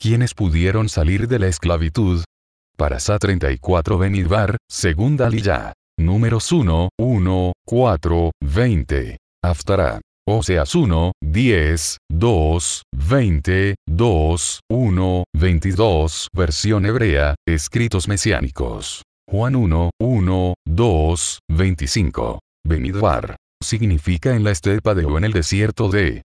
¿Quiénes pudieron salir de la esclavitud. Parasá 34 Benidbar, segunda aliyah. Números 1, 1, 4, 20. Aftará. Oseas 1, 10, 2, 20, 2, 1, 22, versión hebrea, escritos mesiánicos. Juan 1, 1, 2, 25. Benidbar. Significa en la estepa de o en el desierto de.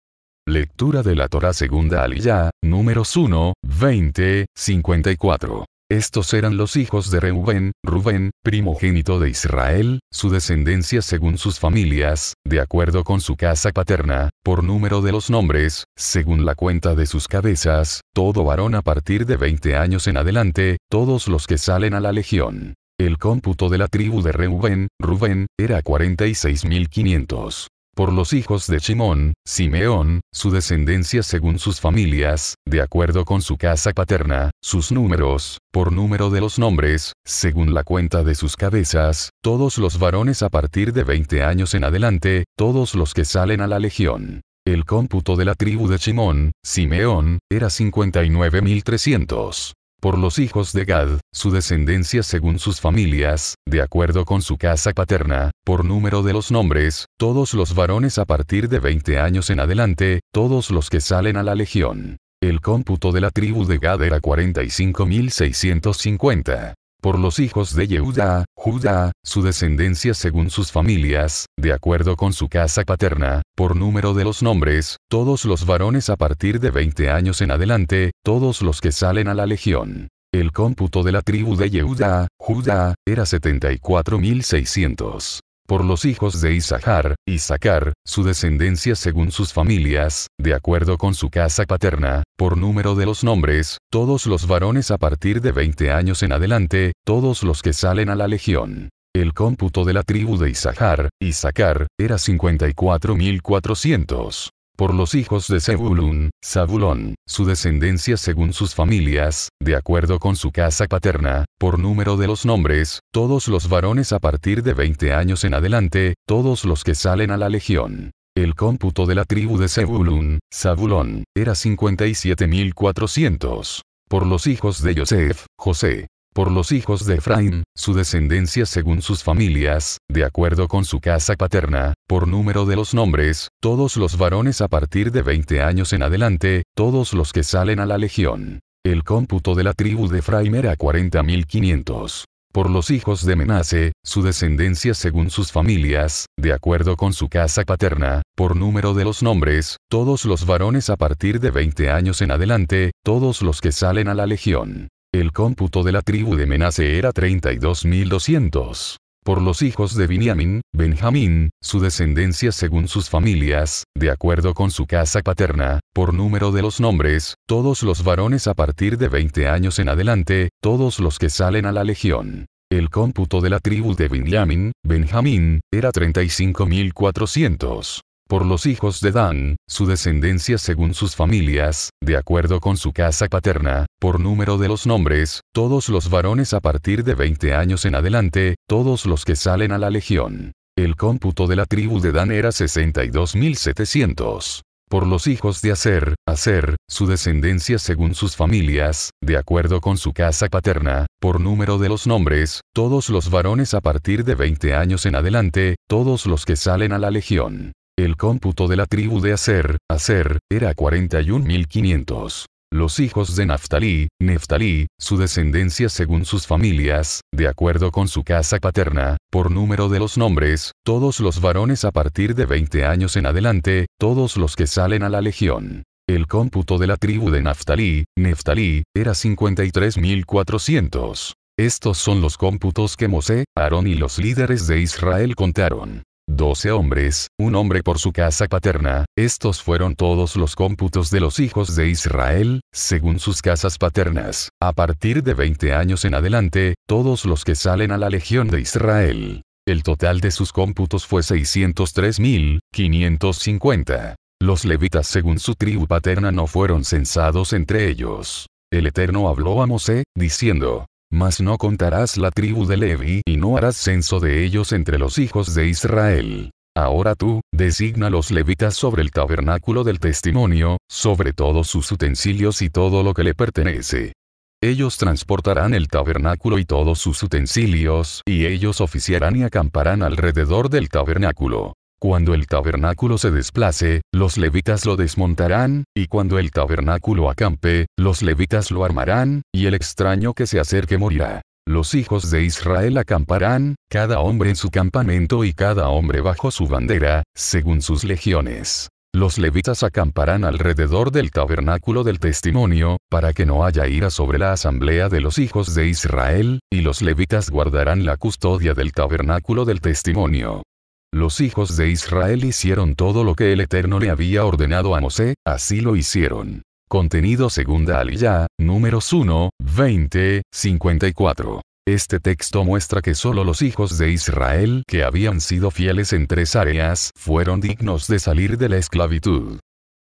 Lectura de la Torah segunda Aliyah, números 1, 20, 54. Estos eran los hijos de Reubén, Rubén, primogénito de Israel, su descendencia según sus familias, de acuerdo con su casa paterna, por número de los nombres, según la cuenta de sus cabezas, todo varón a partir de 20 años en adelante, todos los que salen a la legión. El cómputo de la tribu de Reubén, Rubén, era 46.500 por los hijos de Simón, Simeón, su descendencia según sus familias, de acuerdo con su casa paterna, sus números, por número de los nombres, según la cuenta de sus cabezas, todos los varones a partir de 20 años en adelante, todos los que salen a la legión. El cómputo de la tribu de Simón, Simeón, era 59.300 por los hijos de Gad, su descendencia según sus familias, de acuerdo con su casa paterna, por número de los nombres, todos los varones a partir de 20 años en adelante, todos los que salen a la legión. El cómputo de la tribu de Gad era 45.650 por los hijos de Yehuda, Judá, su descendencia según sus familias, de acuerdo con su casa paterna, por número de los nombres, todos los varones a partir de 20 años en adelante, todos los que salen a la legión. El cómputo de la tribu de Yehuda, Judá, era 74.600 por los hijos de Isahar, Isaacar, su descendencia según sus familias, de acuerdo con su casa paterna, por número de los nombres, todos los varones a partir de 20 años en adelante, todos los que salen a la legión. El cómputo de la tribu de Isahar, Isaacar, era 54.400 por los hijos de Zebulun, Zabulón, su descendencia según sus familias, de acuerdo con su casa paterna, por número de los nombres, todos los varones a partir de 20 años en adelante, todos los que salen a la legión. El cómputo de la tribu de Zebulun, Zabulón, era 57.400. Por los hijos de Joseph, José, por los hijos de Efraín, su descendencia según sus familias, de acuerdo con su casa paterna, por número de los nombres, todos los varones a partir de 20 años en adelante, todos los que salen a la legión. El cómputo de la tribu de Efraín era 40.500 por los hijos de Menase, su descendencia según sus familias, de acuerdo con su casa paterna, por número de los nombres, todos los varones a partir de 20 años en adelante, todos los que salen a la legión. El cómputo de la tribu de Menase era 32.200. Por los hijos de Binyamin, Benjamín, su descendencia según sus familias, de acuerdo con su casa paterna, por número de los nombres, todos los varones a partir de 20 años en adelante, todos los que salen a la legión. El cómputo de la tribu de Benjamín, Benjamín, era 35.400 por los hijos de Dan, su descendencia según sus familias, de acuerdo con su casa paterna, por número de los nombres, todos los varones a partir de 20 años en adelante, todos los que salen a la legión. El cómputo de la tribu de Dan era 62.700 por los hijos de hacer, hacer, su descendencia según sus familias, de acuerdo con su casa paterna, por número de los nombres, todos los varones a partir de 20 años en adelante, todos los que salen a la legión. El cómputo de la tribu de Aser, Aser, era 41.500. Los hijos de Naftalí, Neftalí, su descendencia según sus familias, de acuerdo con su casa paterna, por número de los nombres, todos los varones a partir de 20 años en adelante, todos los que salen a la legión. El cómputo de la tribu de Naftalí, Neftalí, era 53.400. Estos son los cómputos que Mosé, Aarón y los líderes de Israel contaron. Doce hombres, un hombre por su casa paterna, estos fueron todos los cómputos de los hijos de Israel, según sus casas paternas, a partir de 20 años en adelante, todos los que salen a la legión de Israel. El total de sus cómputos fue 603.550. Los levitas según su tribu paterna no fueron censados entre ellos. El Eterno habló a Mosé, diciendo, mas no contarás la tribu de Levi y no harás censo de ellos entre los hijos de Israel. Ahora tú, designa los levitas sobre el tabernáculo del testimonio, sobre todos sus utensilios y todo lo que le pertenece. Ellos transportarán el tabernáculo y todos sus utensilios, y ellos oficiarán y acamparán alrededor del tabernáculo. Cuando el tabernáculo se desplace, los levitas lo desmontarán, y cuando el tabernáculo acampe, los levitas lo armarán, y el extraño que se acerque morirá. Los hijos de Israel acamparán, cada hombre en su campamento y cada hombre bajo su bandera, según sus legiones. Los levitas acamparán alrededor del tabernáculo del testimonio, para que no haya ira sobre la asamblea de los hijos de Israel, y los levitas guardarán la custodia del tabernáculo del testimonio. Los hijos de Israel hicieron todo lo que el Eterno le había ordenado a Mosé, así lo hicieron. Contenido segunda Aliyah, números 1, 20, 54. Este texto muestra que solo los hijos de Israel que habían sido fieles en tres áreas fueron dignos de salir de la esclavitud.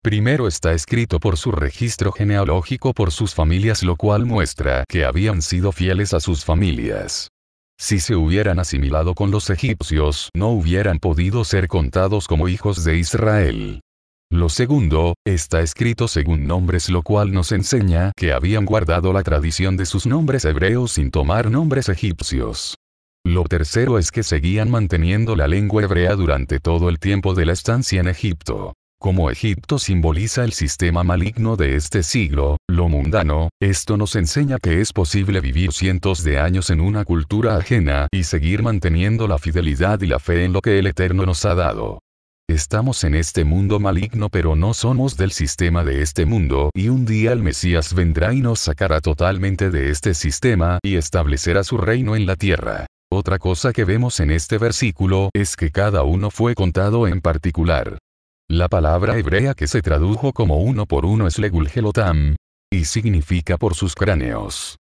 Primero está escrito por su registro genealógico por sus familias lo cual muestra que habían sido fieles a sus familias. Si se hubieran asimilado con los egipcios, no hubieran podido ser contados como hijos de Israel. Lo segundo, está escrito según nombres lo cual nos enseña que habían guardado la tradición de sus nombres hebreos sin tomar nombres egipcios. Lo tercero es que seguían manteniendo la lengua hebrea durante todo el tiempo de la estancia en Egipto. Como Egipto simboliza el sistema maligno de este siglo, lo mundano, esto nos enseña que es posible vivir cientos de años en una cultura ajena y seguir manteniendo la fidelidad y la fe en lo que el Eterno nos ha dado. Estamos en este mundo maligno pero no somos del sistema de este mundo y un día el Mesías vendrá y nos sacará totalmente de este sistema y establecerá su reino en la tierra. Otra cosa que vemos en este versículo es que cada uno fue contado en particular. La palabra hebrea que se tradujo como uno por uno es legulgelotam, y significa por sus cráneos.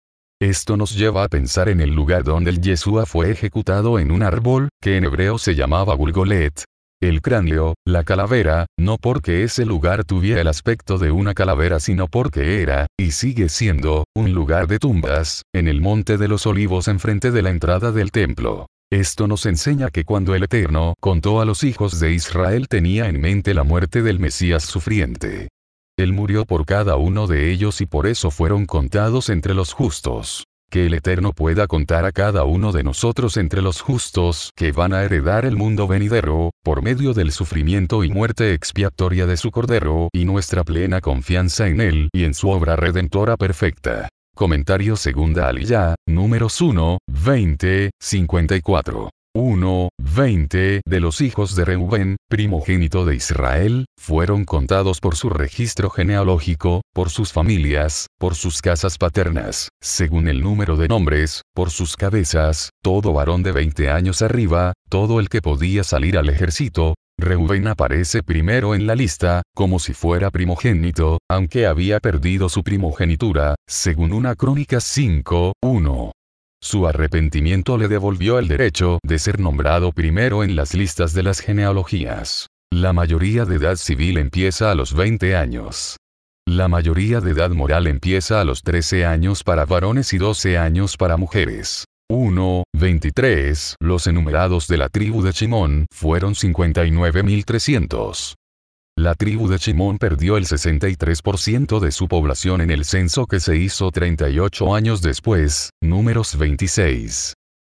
Esto nos lleva a pensar en el lugar donde el Yeshua fue ejecutado en un árbol, que en hebreo se llamaba Gulgolet. El cráneo, la calavera, no porque ese lugar tuviera el aspecto de una calavera sino porque era, y sigue siendo, un lugar de tumbas, en el Monte de los Olivos enfrente de la entrada del templo. Esto nos enseña que cuando el Eterno contó a los hijos de Israel tenía en mente la muerte del Mesías sufriente. Él murió por cada uno de ellos y por eso fueron contados entre los justos. Que el Eterno pueda contar a cada uno de nosotros entre los justos que van a heredar el mundo venidero, por medio del sufrimiento y muerte expiatoria de su Cordero y nuestra plena confianza en Él y en su obra redentora perfecta. Comentario segunda aliyah, números 1, 20, 54. 1, 20 de los hijos de Reuben, primogénito de Israel, fueron contados por su registro genealógico, por sus familias, por sus casas paternas, según el número de nombres, por sus cabezas, todo varón de 20 años arriba, todo el que podía salir al ejército, Reuben aparece primero en la lista, como si fuera primogénito, aunque había perdido su primogenitura, según una crónica 5.1. Su arrepentimiento le devolvió el derecho de ser nombrado primero en las listas de las genealogías. La mayoría de edad civil empieza a los 20 años. La mayoría de edad moral empieza a los 13 años para varones y 12 años para mujeres. 1, 23, los enumerados de la tribu de Chimón fueron 59.300. La tribu de Chimón perdió el 63% de su población en el censo que se hizo 38 años después, números 26.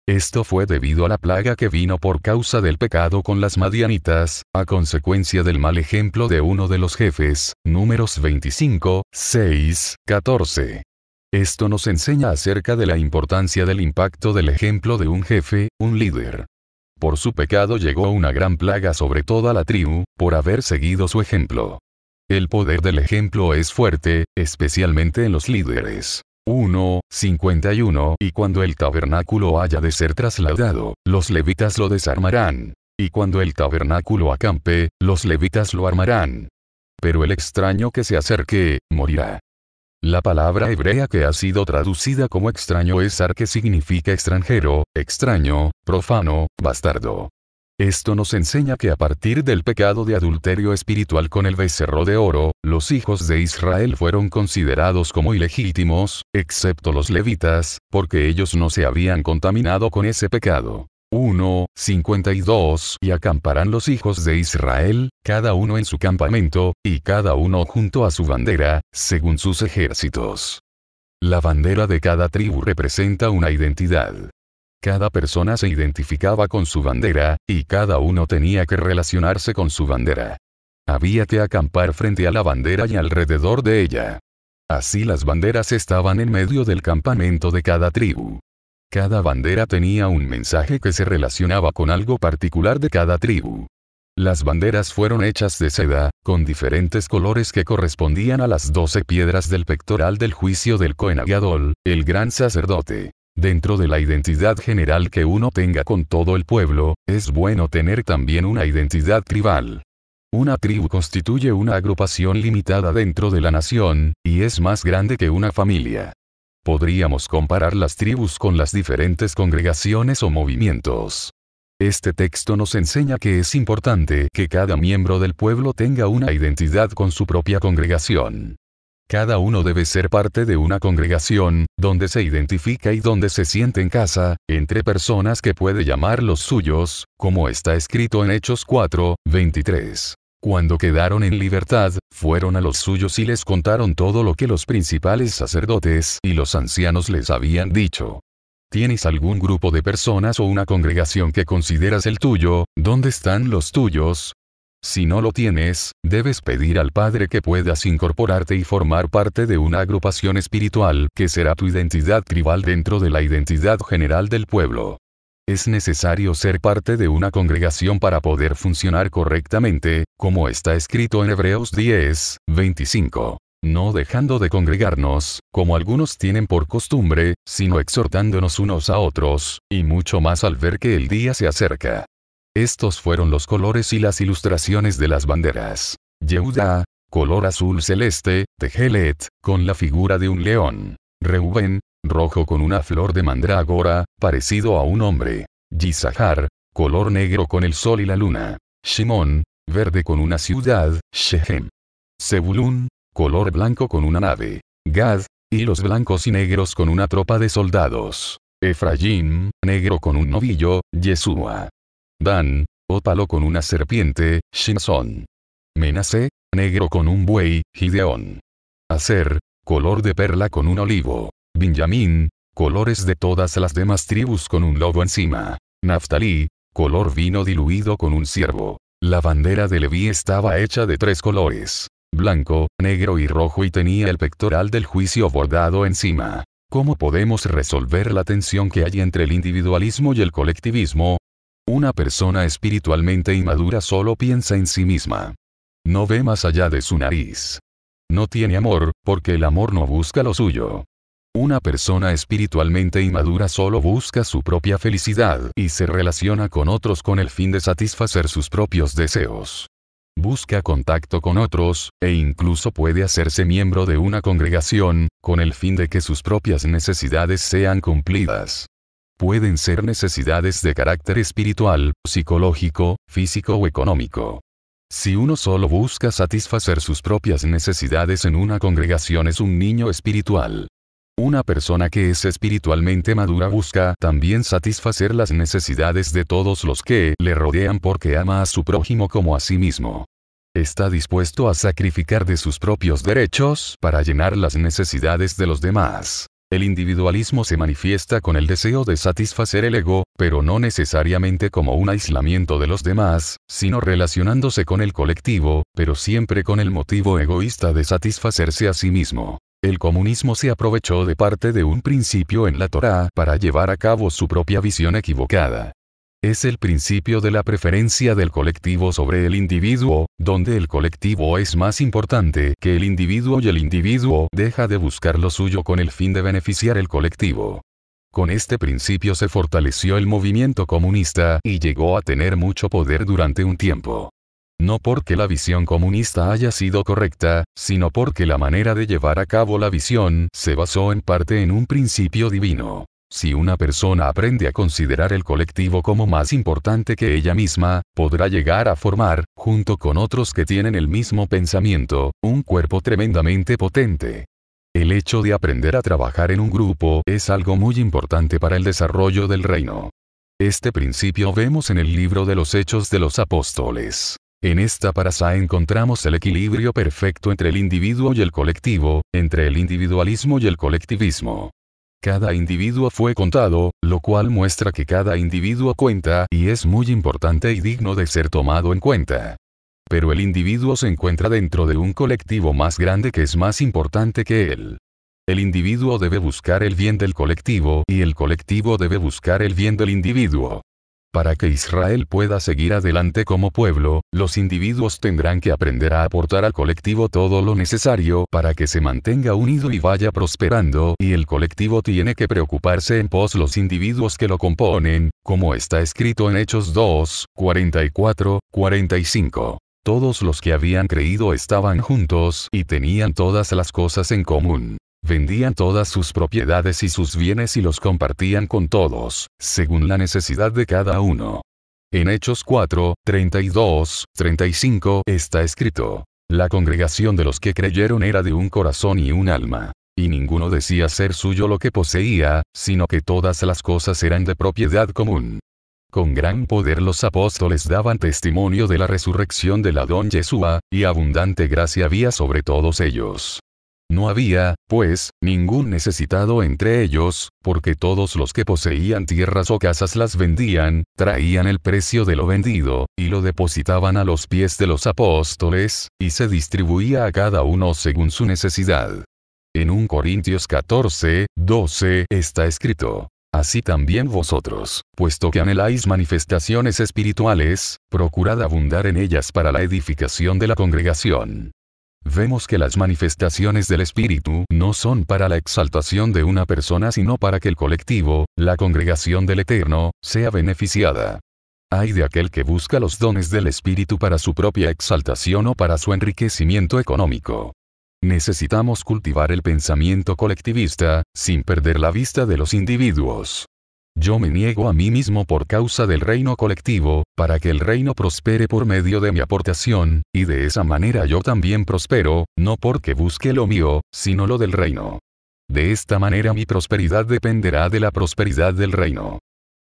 Esto fue debido a la plaga que vino por causa del pecado con las madianitas, a consecuencia del mal ejemplo de uno de los jefes, números 25, 6, 14. Esto nos enseña acerca de la importancia del impacto del ejemplo de un jefe, un líder. Por su pecado llegó una gran plaga sobre toda la tribu, por haber seguido su ejemplo. El poder del ejemplo es fuerte, especialmente en los líderes. 1, 51 Y cuando el tabernáculo haya de ser trasladado, los levitas lo desarmarán. Y cuando el tabernáculo acampe, los levitas lo armarán. Pero el extraño que se acerque, morirá. La palabra hebrea que ha sido traducida como extraño es ar que significa extranjero, extraño, profano, bastardo. Esto nos enseña que a partir del pecado de adulterio espiritual con el becerro de oro, los hijos de Israel fueron considerados como ilegítimos, excepto los levitas, porque ellos no se habían contaminado con ese pecado. 1, 52 Y acamparán los hijos de Israel, cada uno en su campamento, y cada uno junto a su bandera, según sus ejércitos. La bandera de cada tribu representa una identidad. Cada persona se identificaba con su bandera, y cada uno tenía que relacionarse con su bandera. Había que acampar frente a la bandera y alrededor de ella. Así las banderas estaban en medio del campamento de cada tribu. Cada bandera tenía un mensaje que se relacionaba con algo particular de cada tribu. Las banderas fueron hechas de seda, con diferentes colores que correspondían a las doce piedras del pectoral del juicio del Coenagadol, el gran sacerdote. Dentro de la identidad general que uno tenga con todo el pueblo, es bueno tener también una identidad tribal. Una tribu constituye una agrupación limitada dentro de la nación, y es más grande que una familia. Podríamos comparar las tribus con las diferentes congregaciones o movimientos. Este texto nos enseña que es importante que cada miembro del pueblo tenga una identidad con su propia congregación. Cada uno debe ser parte de una congregación, donde se identifica y donde se siente en casa, entre personas que puede llamar los suyos, como está escrito en Hechos 4, 23. Cuando quedaron en libertad, fueron a los suyos y les contaron todo lo que los principales sacerdotes y los ancianos les habían dicho. ¿Tienes algún grupo de personas o una congregación que consideras el tuyo? ¿Dónde están los tuyos? Si no lo tienes, debes pedir al Padre que puedas incorporarte y formar parte de una agrupación espiritual que será tu identidad tribal dentro de la identidad general del pueblo. Es necesario ser parte de una congregación para poder funcionar correctamente, como está escrito en Hebreos 10, 25 no dejando de congregarnos, como algunos tienen por costumbre, sino exhortándonos unos a otros, y mucho más al ver que el día se acerca. Estos fueron los colores y las ilustraciones de las banderas. Yehuda, color azul celeste, Tejelet, con la figura de un león. Reuben, rojo con una flor de mandrágora, parecido a un hombre. Yisahar, color negro con el sol y la luna. Simón, verde con una ciudad, Shechem. Zebulun, color blanco con una nave. Gad, hilos blancos y negros con una tropa de soldados. Efraín, negro con un novillo, Yeshua. Dan, ópalo con una serpiente, Shimson. Menase, negro con un buey, Gideón. Aser, color de perla con un olivo. Benjamín, colores de todas las demás tribus con un lobo encima. Naftalí, color vino diluido con un ciervo. La bandera de Levi estaba hecha de tres colores, blanco, negro y rojo y tenía el pectoral del juicio bordado encima. ¿Cómo podemos resolver la tensión que hay entre el individualismo y el colectivismo? Una persona espiritualmente inmadura solo piensa en sí misma. No ve más allá de su nariz. No tiene amor, porque el amor no busca lo suyo. Una persona espiritualmente inmadura solo busca su propia felicidad y se relaciona con otros con el fin de satisfacer sus propios deseos. Busca contacto con otros, e incluso puede hacerse miembro de una congregación, con el fin de que sus propias necesidades sean cumplidas. Pueden ser necesidades de carácter espiritual, psicológico, físico o económico. Si uno solo busca satisfacer sus propias necesidades en una congregación es un niño espiritual. Una persona que es espiritualmente madura busca también satisfacer las necesidades de todos los que le rodean porque ama a su prójimo como a sí mismo. Está dispuesto a sacrificar de sus propios derechos para llenar las necesidades de los demás. El individualismo se manifiesta con el deseo de satisfacer el ego, pero no necesariamente como un aislamiento de los demás, sino relacionándose con el colectivo, pero siempre con el motivo egoísta de satisfacerse a sí mismo. El comunismo se aprovechó de parte de un principio en la Torá para llevar a cabo su propia visión equivocada. Es el principio de la preferencia del colectivo sobre el individuo, donde el colectivo es más importante que el individuo y el individuo deja de buscar lo suyo con el fin de beneficiar el colectivo. Con este principio se fortaleció el movimiento comunista y llegó a tener mucho poder durante un tiempo no porque la visión comunista haya sido correcta, sino porque la manera de llevar a cabo la visión se basó en parte en un principio divino. Si una persona aprende a considerar el colectivo como más importante que ella misma, podrá llegar a formar, junto con otros que tienen el mismo pensamiento, un cuerpo tremendamente potente. El hecho de aprender a trabajar en un grupo es algo muy importante para el desarrollo del reino. Este principio vemos en el libro de los Hechos de los Apóstoles. En esta parasa encontramos el equilibrio perfecto entre el individuo y el colectivo, entre el individualismo y el colectivismo. Cada individuo fue contado, lo cual muestra que cada individuo cuenta y es muy importante y digno de ser tomado en cuenta. Pero el individuo se encuentra dentro de un colectivo más grande que es más importante que él. El individuo debe buscar el bien del colectivo y el colectivo debe buscar el bien del individuo. Para que Israel pueda seguir adelante como pueblo, los individuos tendrán que aprender a aportar al colectivo todo lo necesario para que se mantenga unido y vaya prosperando, y el colectivo tiene que preocuparse en pos los individuos que lo componen, como está escrito en Hechos 2, 44, 45. Todos los que habían creído estaban juntos y tenían todas las cosas en común. Vendían todas sus propiedades y sus bienes y los compartían con todos, según la necesidad de cada uno. En Hechos 4, 32, 35 está escrito. La congregación de los que creyeron era de un corazón y un alma. Y ninguno decía ser suyo lo que poseía, sino que todas las cosas eran de propiedad común. Con gran poder los apóstoles daban testimonio de la resurrección la don Yeshua, y abundante gracia había sobre todos ellos. No había, pues, ningún necesitado entre ellos, porque todos los que poseían tierras o casas las vendían, traían el precio de lo vendido, y lo depositaban a los pies de los apóstoles, y se distribuía a cada uno según su necesidad. En 1 Corintios 14, 12 está escrito, Así también vosotros, puesto que anheláis manifestaciones espirituales, procurad abundar en ellas para la edificación de la congregación. Vemos que las manifestaciones del espíritu no son para la exaltación de una persona sino para que el colectivo, la congregación del Eterno, sea beneficiada. Hay de aquel que busca los dones del espíritu para su propia exaltación o para su enriquecimiento económico. Necesitamos cultivar el pensamiento colectivista, sin perder la vista de los individuos. Yo me niego a mí mismo por causa del reino colectivo, para que el reino prospere por medio de mi aportación, y de esa manera yo también prospero, no porque busque lo mío, sino lo del reino. De esta manera mi prosperidad dependerá de la prosperidad del reino.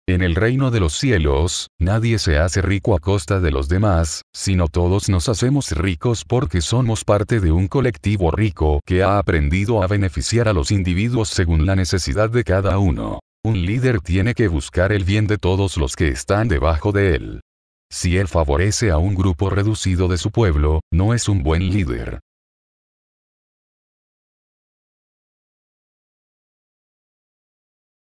En el reino de los cielos, nadie se hace rico a costa de los demás, sino todos nos hacemos ricos porque somos parte de un colectivo rico que ha aprendido a beneficiar a los individuos según la necesidad de cada uno. Un líder tiene que buscar el bien de todos los que están debajo de él. Si él favorece a un grupo reducido de su pueblo, no es un buen líder.